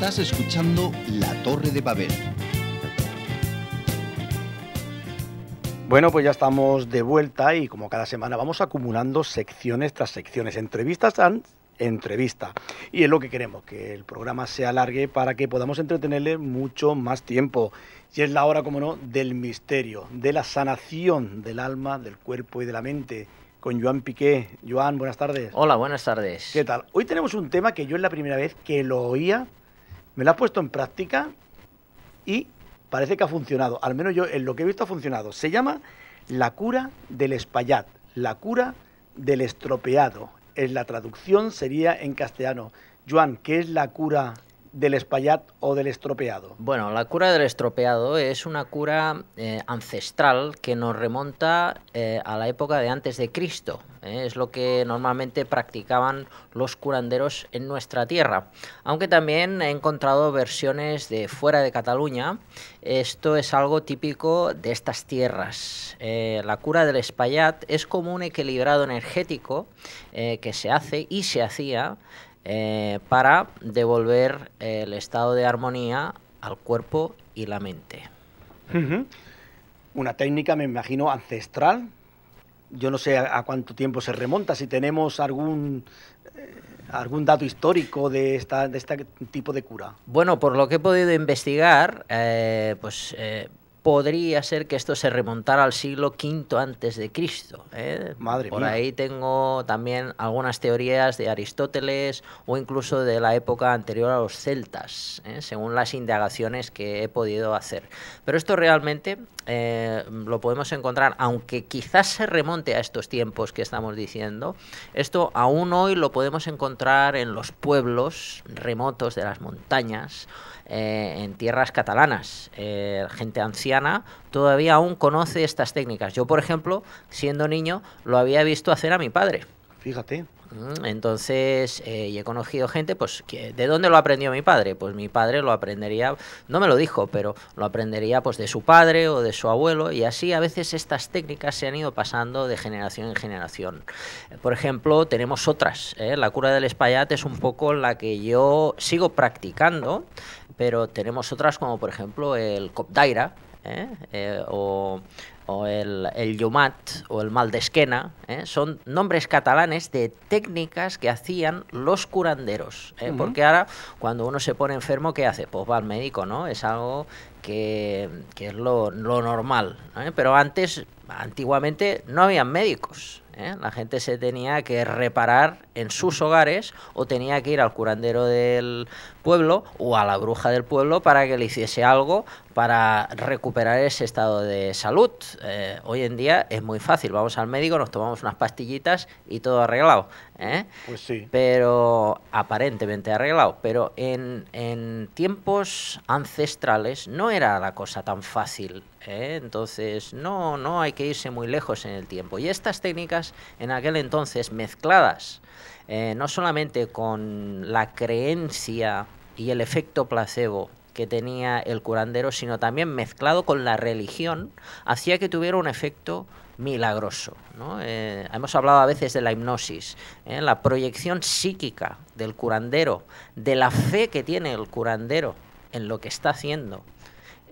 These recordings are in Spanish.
Estás escuchando La Torre de Babel. Bueno, pues ya estamos de vuelta y como cada semana vamos acumulando secciones tras secciones, entrevistas and entrevista. Y es lo que queremos, que el programa se alargue para que podamos entretenerle mucho más tiempo. Y es la hora, como no, del misterio, de la sanación del alma, del cuerpo y de la mente. Con Joan Piqué. Joan, buenas tardes. Hola, buenas tardes. ¿Qué tal? Hoy tenemos un tema que yo es la primera vez que lo oía me la ha puesto en práctica y parece que ha funcionado. Al menos yo en lo que he visto ha funcionado. Se llama la cura del espallat, la cura del estropeado. En la traducción sería en castellano. Joan, ¿qué es la cura del espallat o del estropeado? Bueno, la cura del estropeado es una cura eh, ancestral que nos remonta eh, a la época de antes de Cristo. Eh, es lo que normalmente practicaban los curanderos en nuestra tierra. Aunque también he encontrado versiones de fuera de Cataluña. Esto es algo típico de estas tierras. la cura del espallat es como un equilibrado energético que se hace y se hacía eh, para devolver el estado de armonía al cuerpo y la mente. Una técnica, me imagino, ancestral. Yo no sé a, cuánto tiempo se remonta, si tenemos algún, eh, algún dato histórico de, esta, de este tipo de cura. Bueno, por lo que he podido investigar, eh, pues podría ser que esto se remontara al siglo V antes de Cristo. ¿eh? Por ahí tengo también algunas teorías de Aristóteles o incluso de la época anterior a los celtas, ¿eh? según las indagaciones que he podido hacer. Pero esto realmente eh, lo podemos encontrar, aunque quizás se remonte a estos tiempos que estamos diciendo, esto aún hoy lo podemos encontrar en los pueblos remotos de las montañas, en tierras catalanas, gente anciana todavía aún conoce estas técnicas. Yo, por ejemplo, siendo niño, lo había visto hacer a mi padre. Fíjate. Mm, entonces, eh, he conocido gente, pues, que, ¿de dónde lo aprendió mi padre? Pues mi padre lo aprendería, no me lo dijo, pero lo aprendería pues de su padre o de su abuelo, y así a veces estas técnicas se han ido pasando de generación en generación. Por ejemplo, tenemos otras, ¿eh? la cura del espayate es un poco la que yo sigo practicando, pero tenemos otras como por ejemplo el copdaira, ¿eh? Eh, o, el, el Yumat o el mal de esquena, ¿eh? son nombres catalanes de técnicas que hacían los curanderos. Porque ahora, cuando uno se pone enfermo, ¿qué hace? Pues va al médico, ¿no? Es algo que, es lo, lo normal. Pero antes, antiguamente, no había médicos. ¿eh? La gente se tenía que reparar en sus hogares o tenía que ir al curandero del pueblo o a la bruja del pueblo para que le hiciese algo para recuperar ese estado de salud. Eh, hoy en día es muy fácil, vamos al médico, nos tomamos unas pastillitas y todo arreglado. ¿eh? Pues sí. Pero aparentemente arreglado. Pero en tiempos ancestrales no era la cosa tan fácil ¿eh? Entonces, no, no hay que irse muy lejos en el tiempo. Y estas técnicas, en aquel entonces, mezcladas eh, no solamente con la creencia y el efecto placebo que tenía el curandero, sino también mezclado con la religión, hacía que tuviera un efecto milagroso. Eh, hemos hablado a veces de la hipnosis, la proyección psíquica del curandero, de la fe que tiene el curandero en lo que está haciendo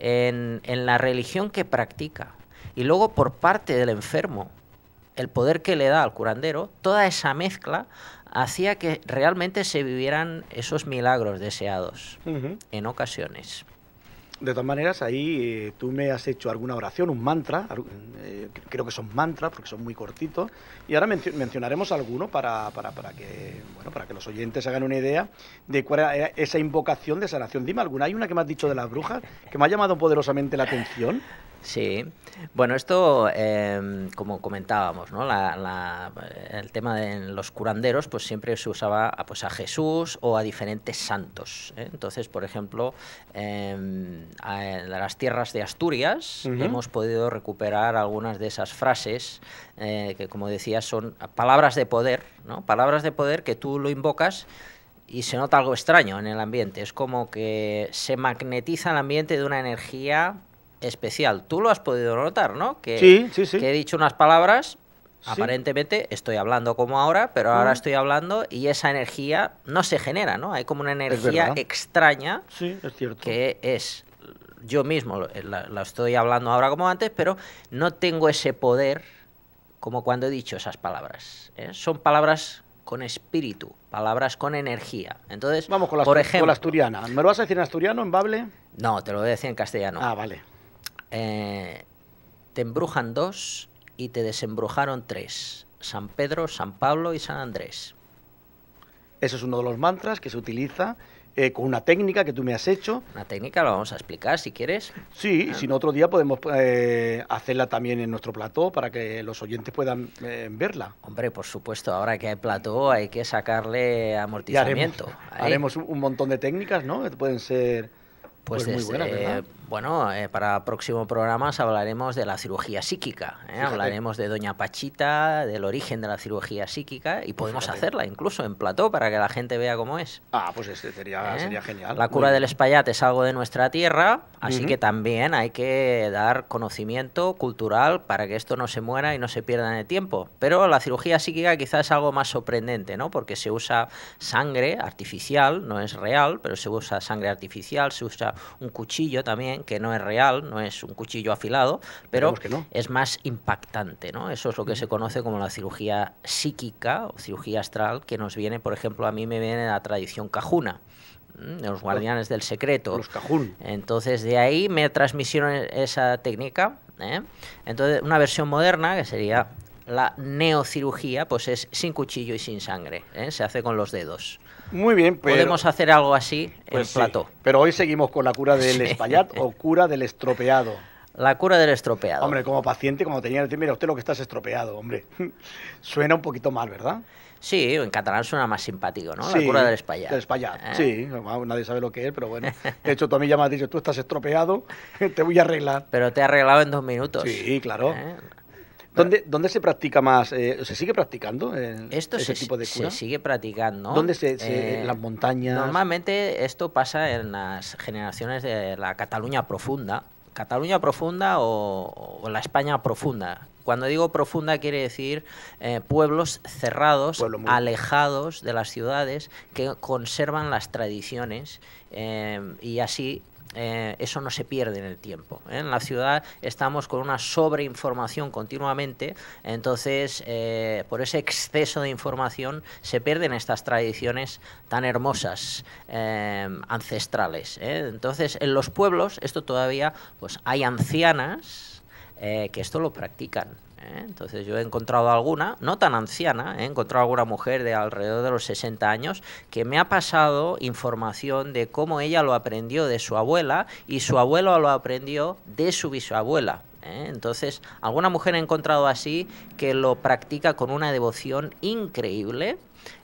en, la religión que practica. Y luego por parte del enfermo, el poder que le da al curandero, toda esa mezcla hacía que realmente se vivieran esos milagros deseados en ocasiones. De todas maneras, ahí eh, tú me has hecho alguna oración, un mantra, eh, creo que son mantras porque son muy cortitos, y ahora mencionaremos alguno para, para, para, que, bueno, para que los oyentes hagan una idea de cuál era esa invocación de sanación. Dime alguna, hay una que me has dicho de las brujas que me ha llamado poderosamente la atención. Sí, bueno, esto, em, como comentábamos, ¿no? La, el tema de los curanderos, pues siempre se usaba pues, a Jesús o a diferentes santos. ¿eh? Entonces, por ejemplo, em, en las tierras de Asturias hemos podido recuperar algunas de esas frases eh, que, como decía, son palabras de poder, ¿no? palabras de poder que tú lo invocas y se nota algo extraño en el ambiente. Es como que se magnetiza el ambiente de una energía especial. Tú lo has podido notar, ¿no? Que, sí, sí, Que he dicho unas palabras Aparentemente estoy hablando como ahora, pero ahora estoy hablando y esa energía no se genera, ¿no? Hay como una energía extraña sí, es cierto. que es yo mismo, eh, la, estoy hablando ahora como antes, pero no tengo ese poder como cuando he dicho esas palabras. ¿eh? Son palabras con espíritu, palabras con energía. Entonces, Vamos por ejemplo, con la asturiana. ¿Me lo vas a decir en asturiano, en bable? No, te lo voy a decir en castellano. Ah, vale. Eh, te embrujan dos y te desembrujaron tres. San Pedro, San Pablo y San Andrés. Eso es uno de los mantras que se utiliza eh, con una técnica que tú me has hecho. Una técnica, la vamos a explicar si quieres. Sí, si no otro día podemos eh, hacerla también en nuestro plató para que los oyentes puedan verla. Hombre, por supuesto, ahora que hay plató hay que sacarle amortizamiento. Haremos, un montón de técnicas, ¿no? Que pueden ser pues, pues muy buenas, bueno, eh, para próximos programas hablaremos de la cirugía psíquica, ¿eh? hablaremos de Doña Pachita, del origen de la cirugía psíquica y podemos hacerla incluso en plató para que la gente vea cómo es. Ah, pues este sería, ¿Eh? sería genial. La cura del espayate es algo de nuestra tierra, así que también hay que dar conocimiento cultural para que esto no se muera y no se pierda en el tiempo. Pero la cirugía psíquica quizás es algo más sorprendente, ¿no? Porque se usa sangre artificial, no es real, pero se usa sangre artificial, se usa un cuchillo también que no es real, no es un cuchillo afilado, pero es más impactante. ¿no? Eso es lo que se conoce como la cirugía psíquica o cirugía astral, que nos viene, por ejemplo, a mí me viene la tradición cajuna de los guardianes del secreto. Los cajún. Entonces, de ahí me transmitieron e-, esa técnica. ¿eh? Entonces, una versión moderna, que sería la neocirugía pues es sin cuchillo y sin sangre, ¿eh? se hace con los dedos. Muy bien, Podemos hacer algo así en pues plató. Pero hoy seguimos con la cura del espallat o cura del estropeado. La cura del estropeado. Hombre, como paciente, como tenía decir, mira usted lo que está estropeado, hombre. Suena un poquito mal, ¿verdad? Sí, en catalán suena más simpático, ¿no? la cura del espallat. Del espallat, ¿eh? sí. Nadie sabe lo que es, pero bueno. De hecho, tú a mí ya me has dicho, tú estás estropeado, te voy a arreglar. Pero te he arreglado en dos minutos. Sí, claro. ¿eh? ¿Dónde, ¿Dónde, se practica más? Eh, ¿Se sigue practicando eh, esto ese tipo de cura? Se sigue practicando. ¿Dónde se, eh, las montañas? Normalmente esto pasa en las generaciones de la Cataluña profunda. Cataluña profunda o, la España profunda. Cuando digo profunda quiere decir pueblos cerrados, alejados de las ciudades, que conservan las tradiciones y así eh, eso no se pierde en el tiempo. ¿eh? En la ciudad estamos con una sobreinformación continuamente, entonces eh, por ese exceso de información se pierden estas tradiciones tan hermosas, ancestrales. Entonces en los pueblos esto todavía, pues hay ancianas que esto lo practican. ¿eh? Entonces yo he encontrado alguna, no tan anciana, ¿eh? he encontrado alguna mujer de alrededor de los 60 años que me ha pasado información de cómo ella lo aprendió de su abuela y su abuelo lo aprendió de su bisabuela. ¿eh? Entonces, alguna mujer he encontrado así que lo practica con una devoción increíble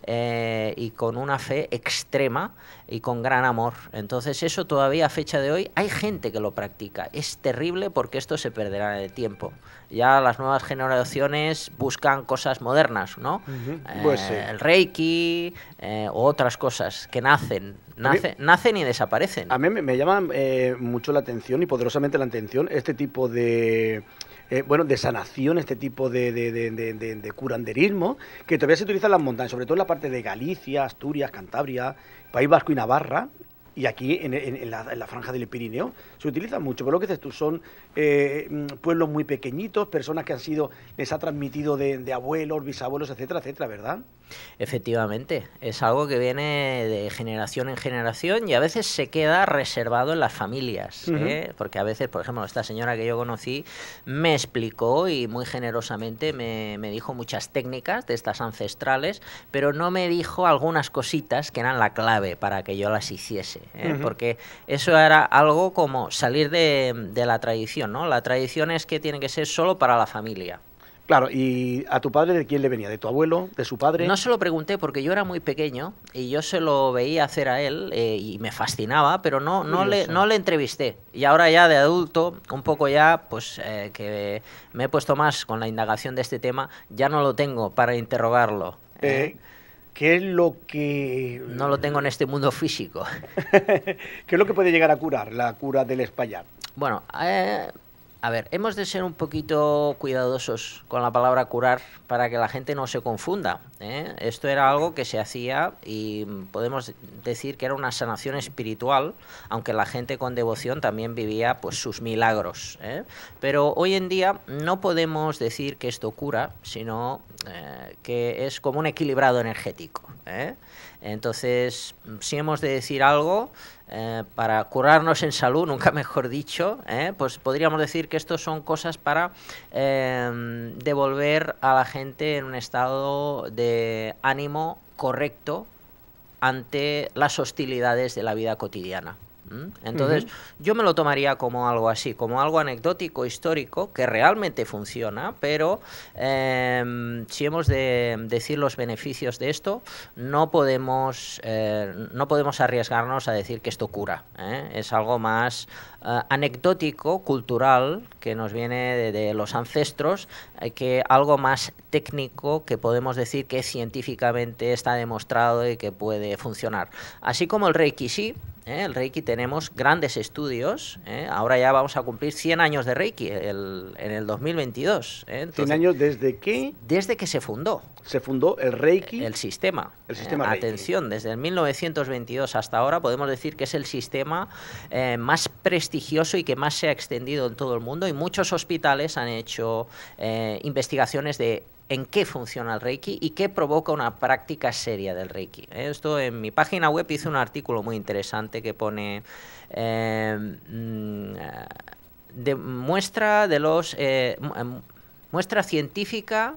y con una fe extrema y con gran amor. Entonces eso todavía a fecha de hoy hay gente que lo practica. Es terrible porque esto se perderá de tiempo ya las nuevas generaciones buscan cosas modernas, ¿no? Eh, pues El reiki o eh, otras cosas que nacen, nacen y desaparecen. A mí me, llama eh, mucho la atención y poderosamente la atención este tipo de... bueno, de sanación, este tipo de, de, curanderismo, que todavía se utiliza en las montañas, sobre todo en la parte de Galicia, Asturias, Cantabria, País Vasco y Navarra, y aquí en, la, franja del Pirineo se utiliza mucho. Pero lo que dices tú, son eh, mm, pueblos muy pequeñitos, personas que han sido, les ha transmitido de, de abuelos, bisabuelos, etcétera, etcétera, ¿verdad? Efectivamente, es algo que viene de generación en generación y a veces se queda reservado en las familias, ¿eh? porque a veces, por ejemplo, esta señora que yo conocí me explicó y muy generosamente me, dijo muchas técnicas de estas ancestrales, pero no me dijo algunas cositas que eran la clave para que yo las hiciese, ¿eh? porque eso era algo como salir de, de la tradición, ¿no? La tradición es que tiene que ser solo para la familia. Claro, ¿y a tu padre de quién le venía? ¿De tu abuelo? ¿De su padre? No se lo pregunté porque yo era muy pequeño y yo se lo veía hacer a él eh, y me fascinaba, pero no, no, le, no le entrevisté. Y ahora ya de adulto, un poco ya, pues eh, que me he puesto más con la indagación de este tema, ya no lo tengo para interrogarlo. Eh, ¿Qué es lo que...? No lo tengo en este mundo físico. ¿Qué es lo que puede llegar a curar la cura del espallar? Bueno, eh, a ver, hemos de ser un poquito cuidadosos con la palabra curar para que la gente no se confunda. ¿eh? Esto era algo que se hacía y podemos decir que era una sanación espiritual, aunque la gente con devoción también vivía pues, sus milagros. ¿eh? Pero hoy en día no podemos decir que esto cura, sino eh, que es como un equilibrado energético. ¿eh? Entonces, si hemos de decir algo eh, para curarnos en salud, nunca mejor dicho, ¿eh? pues podríamos decir que estos son cosas para em, devolver a la gente en un estado de ánimo correcto ante las hostilidades de la vida cotidiana. ¿Mm? Entonces, yo me lo tomaría como algo así, como algo anecdótico, histórico, que realmente funciona, pero em, si hemos de decir los beneficios de esto, no podemos, eh, no podemos arriesgarnos a decir que esto cura. ¿eh? Es algo más eh, anecdótico, cultural, que nos viene de, de los ancestros, que algo más técnico que podemos decir que científicamente está demostrado y que puede funcionar. Así como el Reiki sí, ¿eh? El Reiki tenemos grandes estudios. ¿eh? Ahora ya vamos a cumplir 100 años de Reiki en el 2022. ¿eh? ¿100 años desde qué? Desde que se fundó. Se fundó el Reiki. El sistema. El ¿eh? sistema Reiki. Atención, desde el 1922 hasta ahora podemos decir que es el sistema más prestigioso y que más se ha extendido en todo el mundo y muchos hospitales han hecho investigaciones de en qué funciona el Reiki y qué provoca una práctica seria del Reiki. ¿eh? Esto en mi página web hice un artículo muy interesante que pone... Eh, mm, muestra de los eh, em, muestra científica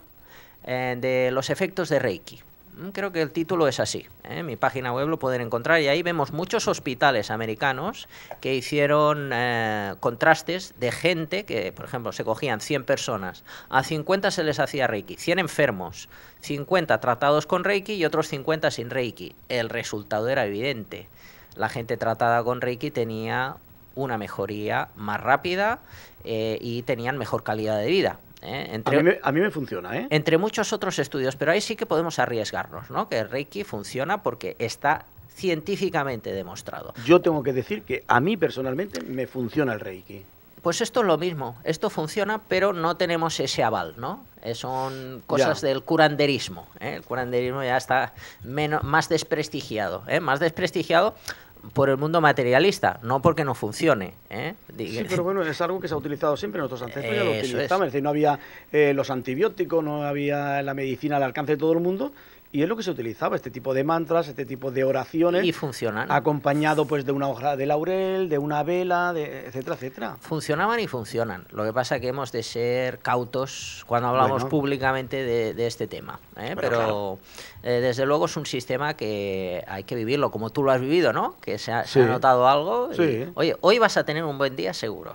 de los efectos de Reiki. Mm, creo que el título es así. en ¿eh? Mi página web lo pueden encontrar y ahí vemos muchos hospitales americanos que hicieron eh, contrastes de gente que, por ejemplo, se cogían 100 personas, a 50 se les hacía Reiki, 100 enfermos, 50 tratados con Reiki y otros 50 sin Reiki. El resultado era evidente. La gente tratada con Reiki tenía una mejoría más rápida eh, y tenían mejor calidad de vida. ¿eh? Entre, a, mí me, funciona, ¿eh? Entre muchos otros estudios, pero ahí sí que podemos arriesgarnos, ¿no? Que el Reiki funciona porque está científicamente demostrado. Yo tengo que decir que a mí personalmente me funciona el Reiki. Pues esto es lo mismo, esto funciona, pero no tenemos ese aval, ¿no? Eh, son cosas del curanderismo. ¿eh? El curanderismo ya está menos, más desprestigiado, ¿eh? más desprestigiado por el mundo materialista, no porque no funcione. ¿eh? Sí, pero bueno, es algo que se ha utilizado siempre, nuestros ancestros ya lo es. decir, no había eh, los antibióticos, no había la medicina al alcance de todo el mundo, y es lo que se utilizaba, este tipo de mantras, este tipo de oraciones. Y funcionan. Acompañado pues de una hoja de laurel, de una vela, de, etcétera, etcétera. Funcionaban y funcionan. Lo que pasa es que hemos de ser cautos cuando hablamos públicamente de, este tema. ¿eh? Pero eh, desde luego es un sistema que hay que vivirlo, como tú lo has vivido, ¿no? Que se ha, notado algo. oye, hoy vas a tener un buen día seguro.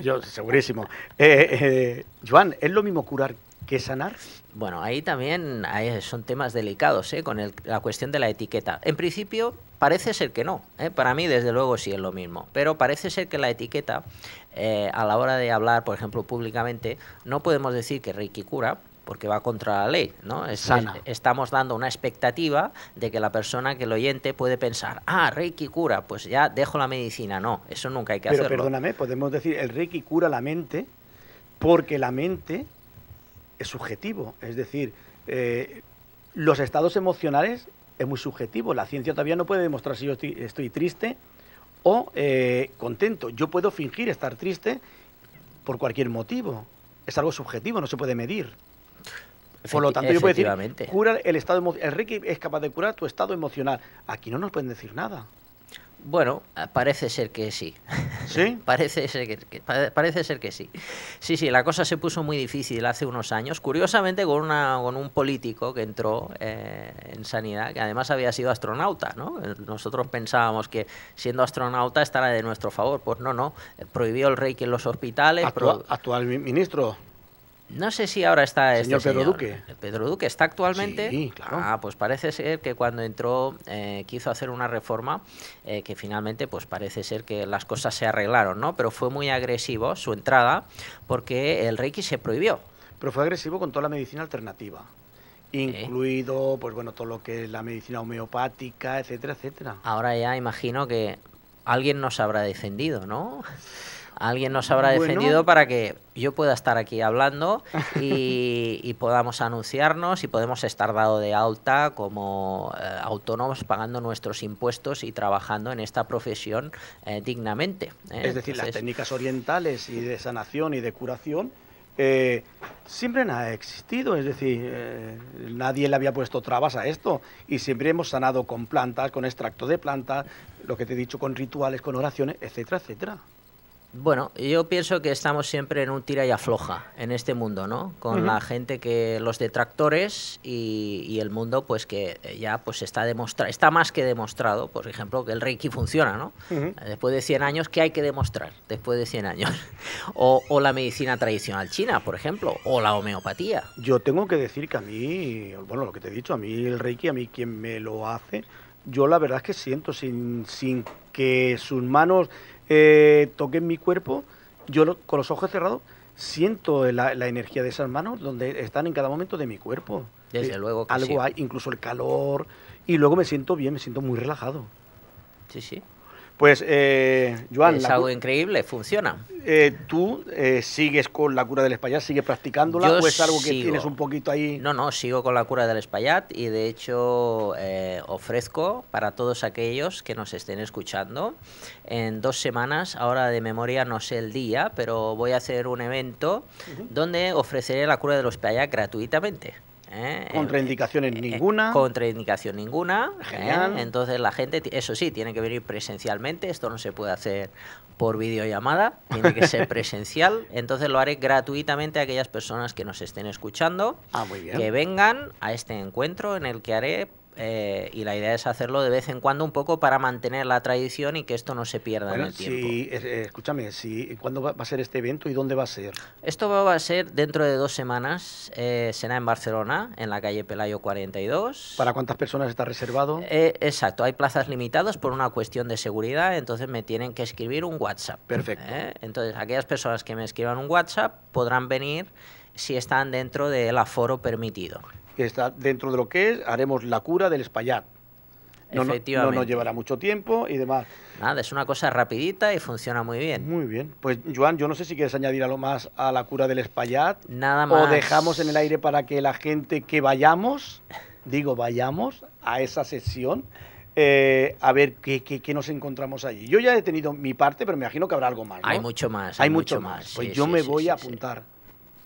Yo, segurísimo. Eh, Joan, ¿es lo mismo curar ¿Qué sanar? Bueno, ahí también son temas delicados, ¿eh? con la cuestión de la etiqueta. En principio, parece ser que no. ¿eh? Para mí, desde luego, sí es lo mismo. Pero parece ser que la etiqueta, eh, a la hora de hablar, por ejemplo, públicamente, no podemos decir que Reiki cura, porque va contra la ley, ¿no? estamos dando una expectativa de que la persona, que el oyente, puede pensar, ah, Reiki cura, pues ya dejo la medicina. No, eso nunca hay que hacerlo. Pero perdóname, podemos decir, el Reiki cura la mente, porque la mente es subjetivo, es decir, eh, los estados emocionales es muy subjetivo, la ciencia todavía no puede demostrar si yo estoy, triste o eh, contento, yo puedo fingir estar triste por cualquier motivo, es algo subjetivo, no se puede medir. Por lo tanto, yo puedo decir, cura el estado el Reiki es capaz de curar tu estado emocional. Aquí no nos pueden decir nada. Bueno, ah, parece ser que sí. ¿Sí? parece, ser que, parece ser que sí. Sí, sí, la cosa se puso muy difícil hace unos años, curiosamente con, una, con un político que entró eh, en sanidad, que además había sido astronauta, ¿no? Eh, nosotros pensábamos que siendo astronauta estará de nuestro favor, pues no, no, eh, prohibió el rey que en los hospitales... ¿Actual ministro? No sé si ahora está el este Pedro Duque. Eh, Pedro Duque está actualmente. Sí, claro. Ah, pues parece ser que cuando entró eh, quiso hacer una reforma eh, que finalmente, pues parece ser que las cosas se arreglaron, ¿no? Pero fue muy agresivo su entrada porque el Reiki se prohibió. Pero fue agresivo con toda la medicina alternativa incluido pues bueno todo lo que es la medicina homeopática, etcétera, etcétera. Ahora ya imagino que alguien nos habrá defendido, ¿no? alguien nos habrá defendido para que yo pueda estar aquí hablando y, podamos anunciarnos y podemos estar dado de alta como eh, autónomos pagando nuestros impuestos y trabajando en esta profesión eh, dignamente. Eh, es decir, las técnicas orientales y de sanación y de curación siempre han existido, es decir, nadie le había puesto trabas a esto y siempre hemos sanado con plantas, con extracto de plantas, lo que te he dicho, con rituales, con oraciones, etcétera, etcétera. Bueno, yo pienso que estamos siempre en un tira y afloja en este mundo, ¿no? Con la gente que los detractores y, el mundo, pues que ya pues está demostrado, está más que demostrado, por ejemplo, que el Reiki funciona, ¿no? Después de 100 años, ¿qué hay que demostrar después de 100 años? o, la medicina tradicional china, por ejemplo, o la homeopatía. Yo tengo que decir que a mí, bueno, lo que te he dicho, a mí el Reiki, a mí quien me lo hace, yo la verdad es que siento sin, sin que sus manos eh, mi cuerpo, yo con los ojos cerrados siento la, energía de esas manos donde están en cada momento de mi cuerpo. Desde eh, luego que Algo hay, incluso el calor, y luego me siento bien, me siento muy relajado. Sí, sí. Pues, eh, Joan... Es algo increíble, funciona. Eh, ¿Tú eh, sigues con la cura del Espaillat? ¿Sigues practicándola? Yo ¿O es algo que tienes un poquito ahí...? No, no, sigo con la cura del Espaillat y de hecho eh, ofrezco para todos aquellos que nos estén escuchando en dos semanas, ahora de memoria no sé el día, pero voy a hacer un evento donde ofreceré la cura del Espaillat gratuitamente. ¿eh? Contraindicaciones eh, eh, ninguna. Contraindicación ninguna. Entonces la gente, eso sí, tiene que venir presencialmente. Esto no se puede hacer por videollamada, tiene que ser presencial. Entonces lo haré gratuitamente a aquellas personas que nos estén escuchando, ah, que vengan a este encuentro en el que haré eh, y la idea es hacerlo de vez en cuando un poco para mantener la tradición y que esto no se pierda en el si, tiempo. Eh, escúchame, si, ¿cuándo va, a ser este evento y dónde va a ser? Esto va a ser dentro de dos semanas, eh, será en Barcelona, en la calle Pelayo 42. ¿Para cuántas personas está reservado? Eh, exacto, hay plazas limitadas por una cuestión de seguridad, entonces me tienen que escribir un WhatsApp. Perfecto. Entonces, aquellas personas que me escriban un WhatsApp podrán venir si están dentro del aforo permitido está dentro de lo que es, haremos la cura del espallat. No, no, nos llevará mucho tiempo y demás. Nada, es una cosa rapidita y funciona muy bien. Muy bien. Pues, Joan, yo no sé si quieres añadir algo más a la cura del espallat. Nada más. O dejamos en el aire para que la gente que vayamos, digo, vayamos a esa sesión, eh, a ver ¿qué, qué, nos encontramos allí. Yo ya he tenido mi parte, pero me imagino que habrá algo más. Hay mucho más. Hay, mucho, más. Pues yo me voy a apuntar.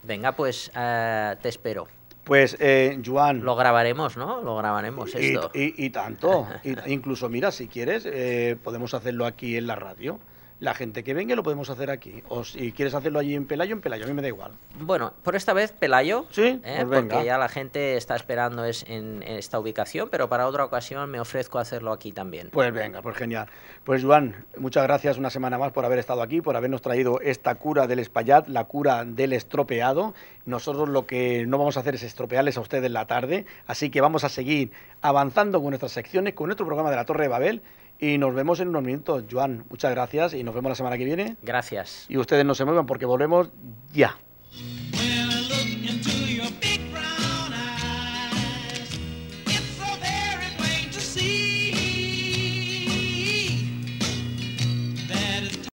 Venga, pues eh, te espero. Pues, eh, Juan Lo grabaremos, ¿no? Lo grabaremos y, esto. Y, y tanto. incluso, mira, si quieres, eh, podemos hacerlo aquí en la radio la gente que venga lo podemos hacer aquí. O si quieres hacerlo allí en Pelayo, en Pelayo, a mí me da igual. Bueno, por esta vez Pelayo, sí, ¿eh? pues porque ya la gente está esperando es en, esta ubicación, pero para otra ocasión me ofrezco a hacerlo aquí también. Pues venga, pues genial. Pues Juan, muchas gracias una semana más por haber estado aquí, por habernos traído esta cura del espallat, la cura del estropeado. Nosotros lo que no vamos a hacer es estropearles a ustedes la tarde, así que vamos a seguir avanzando con nuestras secciones, con nuestro programa de la Torre de Babel. Y nos vemos en unos minutos, Joan. Muchas gracias y nos vemos la semana que viene. Gracias. Y ustedes no se muevan porque volvemos ya.